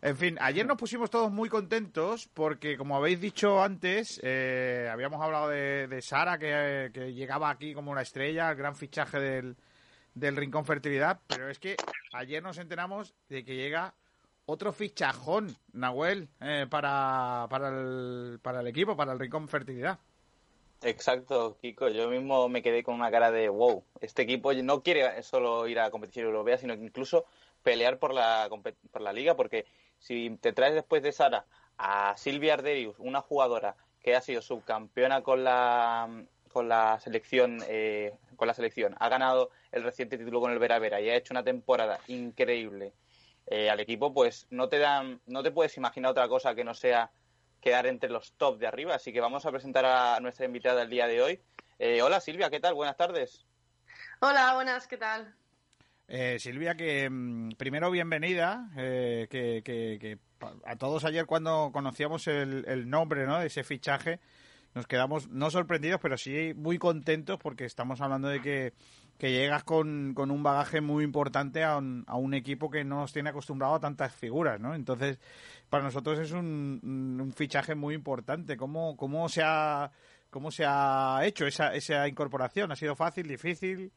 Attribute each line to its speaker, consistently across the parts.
Speaker 1: En fin, ayer nos pusimos todos muy contentos porque, como habéis dicho antes, eh, habíamos hablado de, Sara, que, llegaba aquí como una estrella, el gran fichaje del, Rincón Fertilidad, pero es que ayer nos enteramos de que llega otro fichajón, Nahuel, eh, para, para, el, para el equipo, para el Rincón Fertilidad.
Speaker 2: Exacto, Kiko. Yo mismo me quedé con una cara de wow. Este equipo no quiere solo ir a competición europea, sino que incluso pelear por la, por la liga, porque si te traes después de Sara a Silvia Arderius, una jugadora que ha sido subcampeona con la con la selección eh, con la selección ha ganado el reciente título con el Vera Vera y ha hecho una temporada increíble eh, al equipo pues no te dan no te puedes imaginar otra cosa que no sea quedar entre los top de arriba así que vamos a presentar a nuestra invitada el día de hoy eh, hola Silvia qué tal buenas tardes
Speaker 3: hola buenas qué tal
Speaker 1: eh, Silvia, que mm, primero bienvenida, eh, que, a todos ayer cuando conocíamos el, nombre ¿no? de ese fichaje, nos quedamos no sorprendidos, pero sí muy contentos porque estamos hablando de que, llegas con, con, un bagaje muy importante a un, a un, equipo que no nos tiene acostumbrado a tantas figuras, ¿no? Entonces, para nosotros es un, un fichaje muy importante. ¿Cómo, cómo, se, ha, cómo se ha hecho esa, esa incorporación? ¿Ha sido fácil, difícil?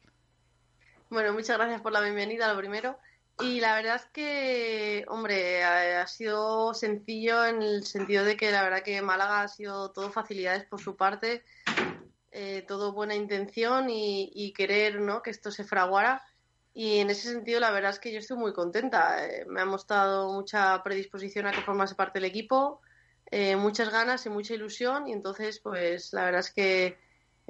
Speaker 3: Bueno, muchas gracias por la bienvenida, lo primero. Y la verdad es que, hombre, ha, sido sencillo en el sentido de que la verdad que Málaga ha sido todo facilidades por su parte, eh, todo buena intención y, querer ¿no? que esto se fraguara. Y en ese sentido, la verdad es que yo estoy muy contenta. Eh, me ha mostrado mucha predisposición a que formase parte del equipo, eh, muchas ganas y mucha ilusión. Y entonces, pues la verdad es que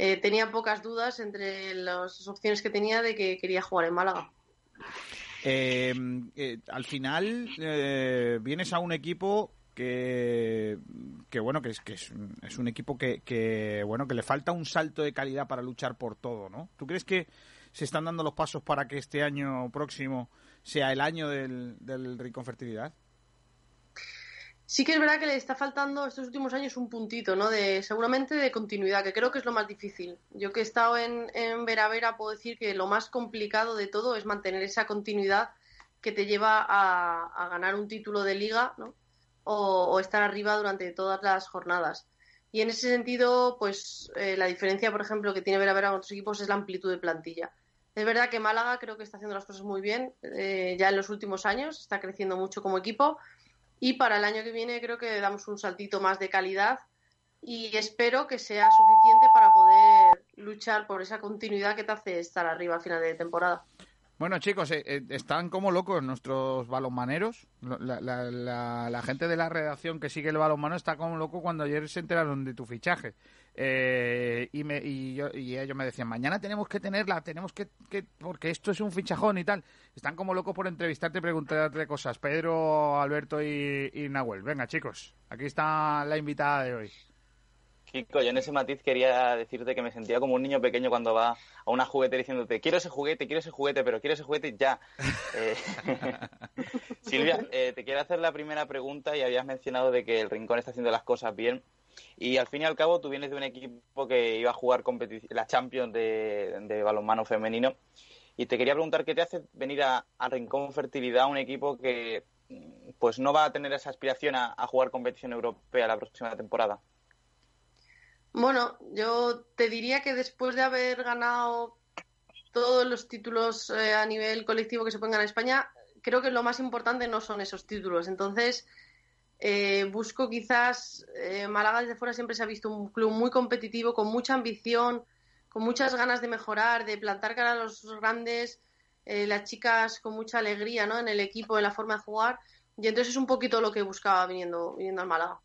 Speaker 3: eh, tenía pocas dudas entre las opciones que tenía de que quería jugar en Málaga.
Speaker 1: Eh, eh, al final vienes a un equipo que, bueno que es que es un, equipo que, bueno que le falta un salto de calidad para luchar por todo, ¿no? ¿Tú crees que se están dando los pasos para que este año próximo sea el año del, del Fertilidad?
Speaker 3: sí que es verdad que le está faltando estos últimos años un puntito, ¿no? De, seguramente de continuidad, que creo que es lo más difícil. Yo que he estado en, en Vera puedo decir que lo más complicado de todo es mantener esa continuidad que te lleva a, ganar un título de liga, ¿no? O, estar arriba durante todas las jornadas. Y en ese sentido, pues eh, la diferencia, por ejemplo, que tiene Vera Vera con otros equipos es la amplitud de plantilla. Es verdad que Málaga creo que está haciendo las cosas muy bien eh, ya en los últimos años, está creciendo mucho como equipo y para el año que viene creo que damos un saltito más de calidad y espero que sea suficiente para poder luchar por esa continuidad que te hace estar arriba a final de temporada.
Speaker 1: Bueno, chicos, eh, eh, están como locos nuestros balonmaneros. La, la, gente de la redacción que sigue el balonmano está como loco cuando ayer se enteraron de tu fichaje. Eh, y, me, yo, ellos me decían, mañana tenemos que tenerla, tenemos que, porque esto es un fichajón y tal. Están como locos por entrevistarte y preguntarte cosas. Pedro, Alberto y, Nahuel. Venga, chicos, aquí está la invitada de hoy.
Speaker 2: Kiko, yo en ese matiz quería decirte que me sentía como un niño pequeño cuando va a una juguete diciéndote, quiero ese juguete, quiero ese juguete, pero quiero ese juguete ya. Eh, Silvia, eh, te quiero hacer la primera pregunta y habías mencionado de que el Rincón está haciendo las cosas bien. Y al fin y al cabo, tú vienes de un equipo que iba a jugar la Champions de, balonmano femenino. Y te quería preguntar qué te hace venir a, Rincón Fertilidad, un equipo que mm, pues no va a tener esa aspiración a, jugar competición europea la próxima temporada.
Speaker 3: Bueno, yo te diría que después de haber ganado todos los títulos eh, a nivel colectivo que se pongan en España, creo que lo más importante no son esos títulos. Entonces, eh, busco quizás, eh, Málaga desde fuera siempre se ha visto un club muy competitivo, con mucha ambición, con muchas ganas de mejorar, de plantar cara a los grandes, eh, las chicas con mucha alegría ¿no? en el equipo, en la forma de jugar. Y entonces es un poquito lo que buscaba viniendo, viniendo al Málaga.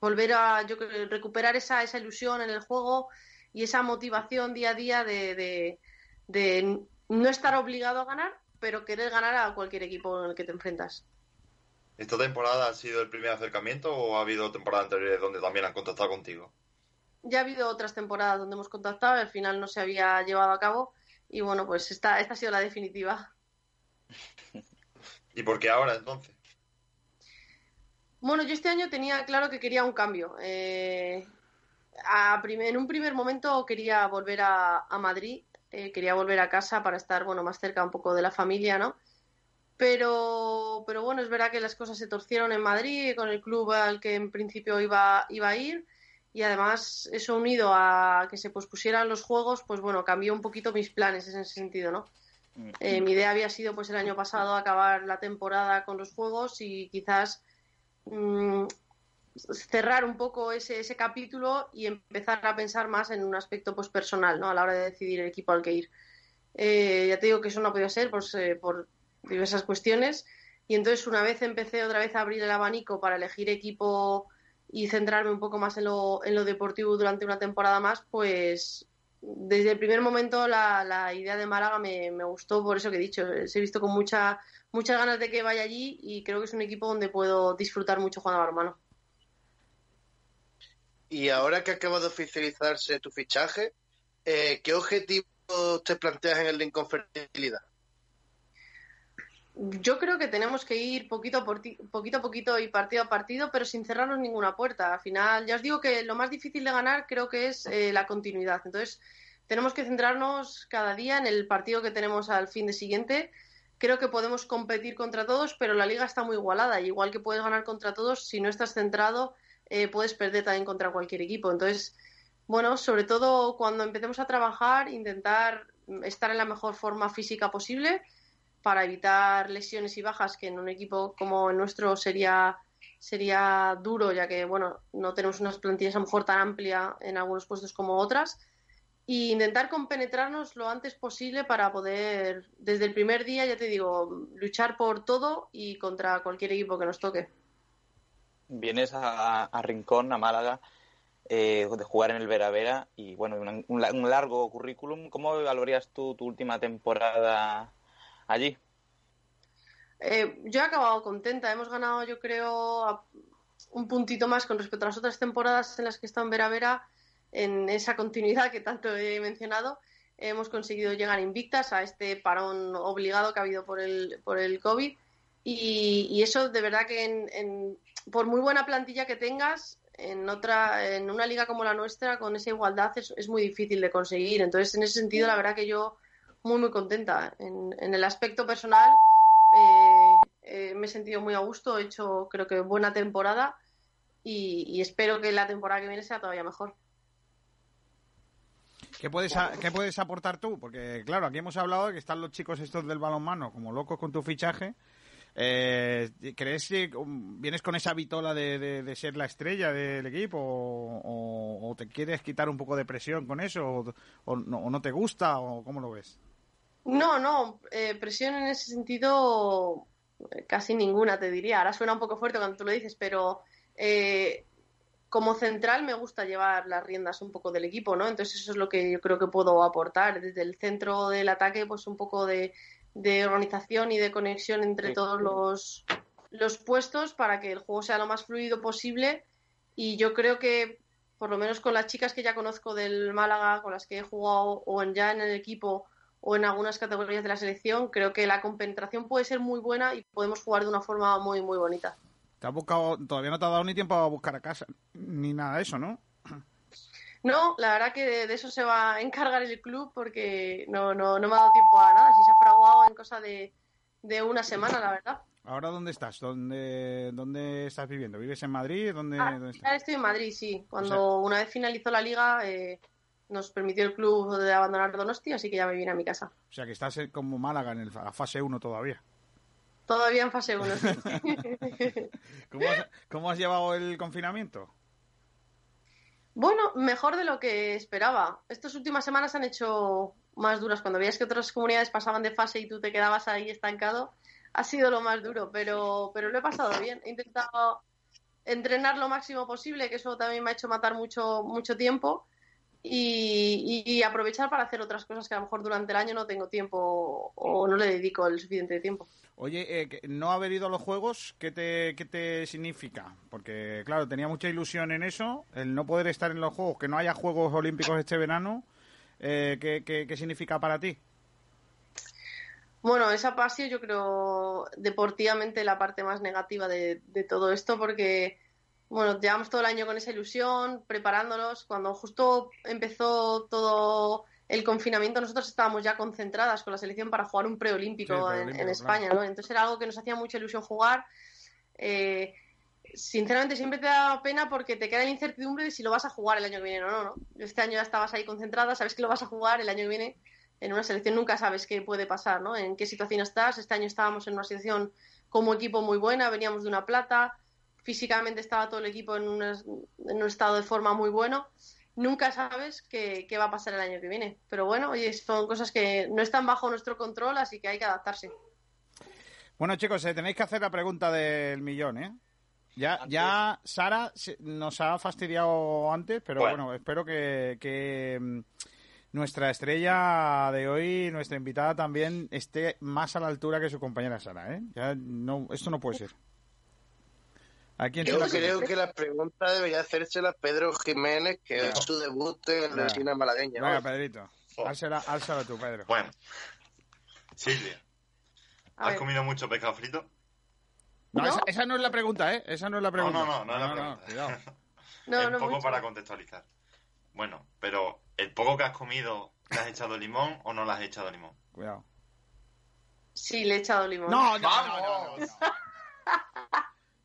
Speaker 3: Volver a yo creo, recuperar esa, esa ilusión en el juego y esa motivación día a día de, de no estar obligado a ganar, pero querer ganar a cualquier equipo en el que te enfrentas. ¿Esta
Speaker 2: temporada ha sido el primer acercamiento o ha habido temporadas anteriores donde también han contactado contigo?
Speaker 3: Ya ha habido otras temporadas donde hemos contactado, al final no se había llevado a cabo y bueno, pues esta, esta ha sido la definitiva.
Speaker 1: ¿Y por qué ahora entonces?
Speaker 3: Bueno, yo este año tenía claro que quería un cambio. Eh, a en un primer momento quería volver a, Madrid, eh, quería volver a casa para estar bueno más cerca un poco de la familia, ¿no? pero, pero bueno, es verdad que las cosas se torcieron en Madrid con el club al que en principio iba, iba a ir y además eso unido a que se pospusieran los juegos, pues bueno, cambió un poquito mis planes en ese sentido, ¿no? Eh, mi idea había sido pues el año pasado acabar la temporada con los juegos y quizás mm, cerrar un poco ese, ese, capítulo y empezar a pensar más en un aspecto pues personal, ¿no? A la hora de decidir el equipo al que ir. Eh, ya te digo que eso no podía ser pues, eh, por, diversas cuestiones. Y entonces una vez empecé otra vez a abrir el abanico para elegir equipo y centrarme un poco más en lo, en lo deportivo durante una temporada más, pues desde el primer momento la, la idea de Málaga me, gustó, por eso que he dicho, se he visto con mucha, muchas ganas de que vaya allí y creo que es un equipo donde puedo disfrutar mucho jugando a hermano.
Speaker 2: Y ahora que acaba de oficializarse tu fichaje, eh, ¿qué objetivos te planteas en el de
Speaker 3: Fertilidad? Yo creo que tenemos que ir poquito a, poquito a poquito y partido a partido, pero sin cerrarnos ninguna puerta. Al final, ya os digo que lo más difícil de ganar creo que es eh, la continuidad. Entonces, tenemos que centrarnos cada día en el partido que tenemos al fin de siguiente. Creo que podemos competir contra todos, pero la liga está muy igualada. igual que puedes ganar contra todos, si no estás centrado, eh, puedes perder también contra cualquier equipo. Entonces, bueno, sobre todo cuando empecemos a trabajar, intentar estar en la mejor forma física posible para evitar lesiones y bajas que en un equipo como el nuestro sería sería duro ya que bueno no tenemos unas plantillas a lo mejor tan amplia en algunos puestos como otras y intentar compenetrarnos lo antes posible para poder desde el primer día ya te digo luchar por todo y contra cualquier equipo que nos toque
Speaker 2: vienes a, a Rincón a Málaga eh, de jugar en el Vera y bueno un, un largo currículum cómo valorías tú tu última temporada allí?
Speaker 3: Eh, yo he acabado contenta. Hemos ganado, yo creo, un puntito más con respecto a las otras temporadas en las que están Vera Vera, en esa continuidad que tanto he mencionado. Hemos conseguido llegar invictas a este parón obligado que ha habido por el, por el COVID. Y, eso, de verdad, que por muy buena plantilla que tengas, en otra en una liga como la nuestra con esa igualdad es, muy difícil de conseguir entonces en ese sentido la verdad que yo muy, muy contenta. En, el aspecto personal eh, eh, me he sentido muy a gusto, he hecho creo que buena temporada y, espero que la temporada que viene sea todavía mejor.
Speaker 1: ¿Qué puedes, puedes aportar tú? Porque, claro, aquí hemos hablado de que están los chicos estos del balonmano como locos con tu fichaje. Eh, ¿Crees que um, vienes con esa vitola de, ser la estrella del equipo o, te quieres quitar un poco de presión con eso o, no, no, te gusta o cómo lo ves?
Speaker 3: No, no, eh, presión en ese sentido eh, casi ninguna, te diría. Ahora suena un poco fuerte cuando tú lo dices, pero eh, como central me gusta llevar las riendas un poco del equipo, ¿no? Entonces eso es lo que yo creo que puedo aportar. Desde el centro del ataque, pues un poco de, organización y de conexión entre todos los, puestos para que el juego sea lo más fluido posible. Y yo creo que, por lo menos con las chicas que ya conozco del Málaga, con las que he jugado o ya en el equipo, o en algunas categorías de la selección, creo que la compenetración puede ser muy buena y podemos jugar de una forma muy, muy bonita.
Speaker 1: Te ha buscado, todavía no te ha dado ni tiempo a buscar a casa, ni nada de eso, ¿no?
Speaker 3: No, la verdad que de, eso se va a encargar el club porque no, no, me ha dado tiempo a nada. Si se ha fraguado en cosa de, una semana, la verdad.
Speaker 1: ¿Ahora dónde estás? ¿Dónde, dónde estás viviendo? ¿Vives en Madrid? ¿Dónde, ah,
Speaker 3: Estoy en Madrid, sí. Cuando una vez finalizó la liga, eh, nos permitió el club de abandonar Donostia... así que ya me vine a mi casa.
Speaker 1: O sea que estás como Málaga en la fase 1 todavía.
Speaker 3: Todavía en fase 1.
Speaker 1: ¿Cómo, has, llevado el confinamiento?
Speaker 3: Bueno, mejor de lo que esperaba. Estas últimas semanas han hecho más duras. Cuando veías que otras comunidades pasaban de fase y tú te quedabas ahí estancado, ha sido lo más duro, pero, pero lo he pasado bien. He intentado entrenar lo máximo posible, que eso también me ha hecho matar mucho, mucho tiempo y, aprovechar para hacer otras cosas que a lo mejor durante el año no tengo tiempo
Speaker 1: o no le dedico el suficiente tiempo. Oye, eh, no haber ido a los juegos, ¿qué te, ¿qué te significa? Porque, claro, tenía mucha ilusión en eso, el no poder estar en los juegos, que no haya Juegos Olímpicos este verano, eh, ¿qué, qué, significa para ti?
Speaker 3: Bueno, esa pasión yo creo deportivamente la parte más negativa de todo esto, porque bueno, llevamos todo el año con esa ilusión, preparándonos. Cuando justo empezó todo el confinamiento, nosotros estábamos ya concentradas con la selección para jugar un preolímpico en, España, ¿no? Entonces era algo que nos hacía mucha ilusión jugar. Eh, sinceramente siempre te da pena porque te queda la incertidumbre de si lo vas a jugar el año que viene o no, ¿no? Este año ya estabas ahí concentrada, sabes que lo vas a jugar el año que viene. En una selección nunca sabes qué puede pasar, ¿no? En qué situación estás. Este año estábamos en una situación como equipo muy buena, veníamos de una plata, físicamente estaba todo el equipo en un, estado de forma muy bueno. Nunca sabes qué, qué va a pasar el año que viene. Pero bueno, oye, son cosas que no están bajo nuestro control, así que hay que adaptarse.
Speaker 1: Bueno, chicos, eh, tenéis que hacer la pregunta del millón, ¿eh? Ya, ya Sara nos ha fastidiado antes, pero bueno, espero que, que, mm, nuestra estrella de hoy, nuestra invitada también, esté más a la altura que su compañera Sara, ¿eh? Ya no, esto no puede ser. Yo creo que
Speaker 2: la pregunta debería hacérsela a Pedro Jiménez, que es su debut en la esquina malagueña. Venga,
Speaker 1: Pedrito, oh. tú, Pedro. Bueno, Silvia, ¿has comido mucho pescado frito? No, Esa, no es la pregunta, ¿eh? Esa no es la pregunta. No, no, no, no, es la pregunta. poco para
Speaker 2: contextualizar. Bueno, pero el poco que has comido, ¿le has echado limón o no le has echado limón? Cuidado.
Speaker 3: Sí, le he echado limón. No, no, no, no.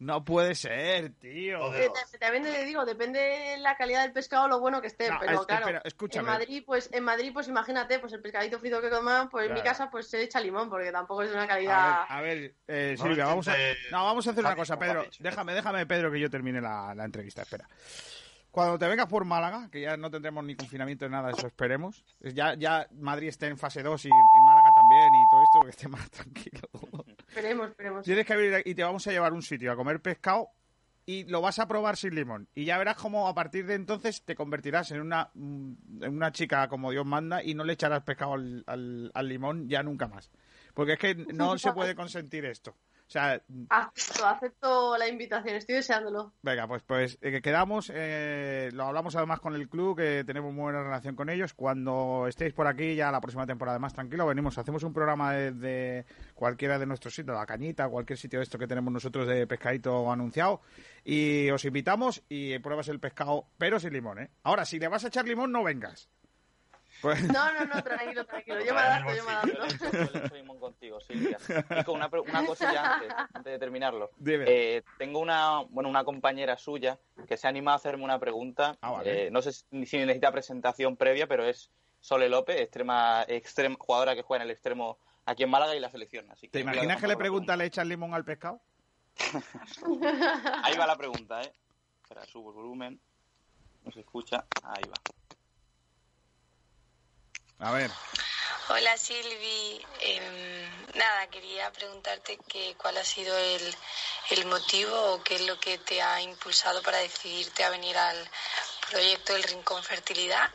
Speaker 1: No puede ser, tío. Eh,
Speaker 3: también te digo, depende de la calidad del pescado, lo bueno que esté. pero claro, escúchame. en Madrid, pues, en Madrid, pues imagínate, pues el pescadito frito que coman, pues en mi casa, pues se echa limón, porque tampoco es una calidad.
Speaker 1: A ver, eh, Silvia, vamos a, no, vamos a hacer una cosa, Pedro. Déjame, déjame, Pedro, que yo termine la, entrevista. Espera cuando te vengas por Málaga, que ya no tendremos ni confinamiento ni nada, eso esperemos. Ya, ya Madrid esté en fase 2 y Málaga también y todo esto, que esté más tranquilo. Tienes que abrir y te vamos a llevar un sitio a comer pescado y lo vas a probar sin limón. Y ya verás cómo a partir de entonces te convertirás en una, mm, chica como Dios manda y no le echarás pescado al limón ya nunca más. Porque es que no se puede consentir esto. Mm.
Speaker 3: acepto, la invitación, estoy deseándolo.
Speaker 1: Venga, pues, pues eh, quedamos, eh, lo hablamos además con el club, que tenemos muy buena relación con ellos. Cuando estéis por aquí, ya la próxima temporada más tranquilo, venimos, hacemos un programa desde de cualquiera de nuestros sitios, la cañita, cualquier sitio de esto que tenemos nosotros de pescadito anunciado. Y os invitamos y pruebas el pescado, pero sin limón, ¿eh? Ahora, si le vas a echar limón, no vengas. No, no, no, tranquilo,
Speaker 3: tranquilo. Yo me adapto, yo me adapto.
Speaker 2: Silvia. una, cosa ya antes, de terminarlo. Eh, tengo una, bueno, una compañera suya que se ha animado a hacerme una pregunta. Ah, eh, no sé si necesita presentación previa, pero es Sole López, extrema, extrema, jugadora que juega en el extremo aquí en Málaga y la selección. ¿Te imaginas que le pregunta
Speaker 1: le echas limón al pescado?
Speaker 3: Ahí va la
Speaker 2: pregunta, ¿eh? Espera, subo el volumen. No se escucha. Ahí va.
Speaker 1: A ver.
Speaker 3: Hola Silvi, eh, Nada, quería preguntarte que, cuál ha sido el, motivo o qué es lo que te ha impulsado para decidirte a venir al proyecto del Rincón Fertilidad.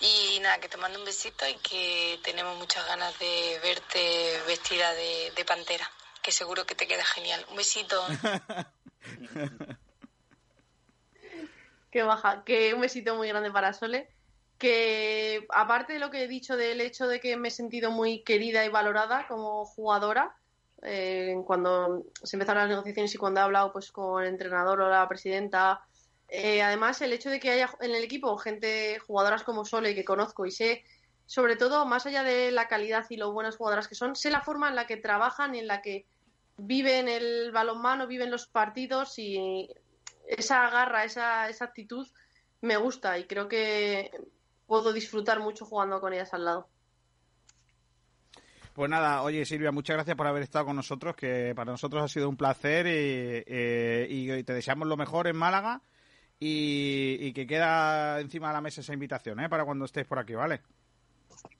Speaker 3: Y nada, que te mando un besito y que tenemos muchas ganas de verte vestida de, de pantera, que seguro que te queda genial. Un besito. Qué baja, que un besito muy grande para Sole que aparte de lo que he dicho del hecho de que me he sentido muy querida y valorada como jugadora, eh, cuando se empezaron las negociaciones y cuando he hablado pues con el entrenador o la presidenta, eh, además el hecho de que haya en el equipo gente, jugadoras como Sole que conozco y sé, sobre todo más allá de la calidad y lo buenas jugadoras que son, sé la forma en la que trabajan y en la que viven el balonmano, viven los partidos y esa garra, esa, esa actitud me gusta y creo que puedo disfrutar mucho jugando con ellas al lado.
Speaker 1: Pues nada, oye Silvia, muchas gracias por haber estado con nosotros, que para nosotros ha sido un placer y, eh, te deseamos lo mejor en Málaga y, que queda encima de la mesa esa invitación, ¿eh? Para cuando estés por aquí, ¿vale?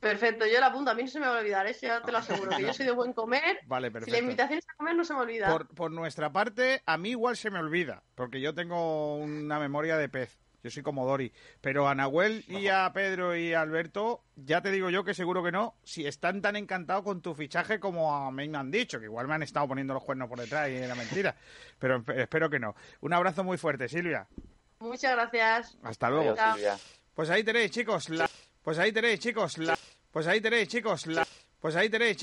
Speaker 3: Perfecto, yo la apunto, a mí no se me va a olvidar, ¿eh? ya te lo aseguro, que yo soy de buen comer.
Speaker 1: Vale, perfecto. Si la invitación
Speaker 3: es a comer, no se me olvida.
Speaker 1: por nuestra parte, a mí igual se me olvida, porque yo tengo una memoria de pez. Yo soy como Dori. Pero a Nahuel y a Pedro y a Alberto, ya te digo yo que seguro que no, si están tan encantados con tu fichaje como a mí me han dicho, que igual me han estado poniendo los cuernos por detrás y era mentira. Pero espero que no. Un abrazo muy fuerte, Silvia.
Speaker 3: Muchas gracias.
Speaker 1: Hasta luego. Pues ahí tenéis, chicos. Pues ahí tenéis, chicos. La... Pues ahí tenéis, chicos. La... Pues ahí tenéis, chicos. Pues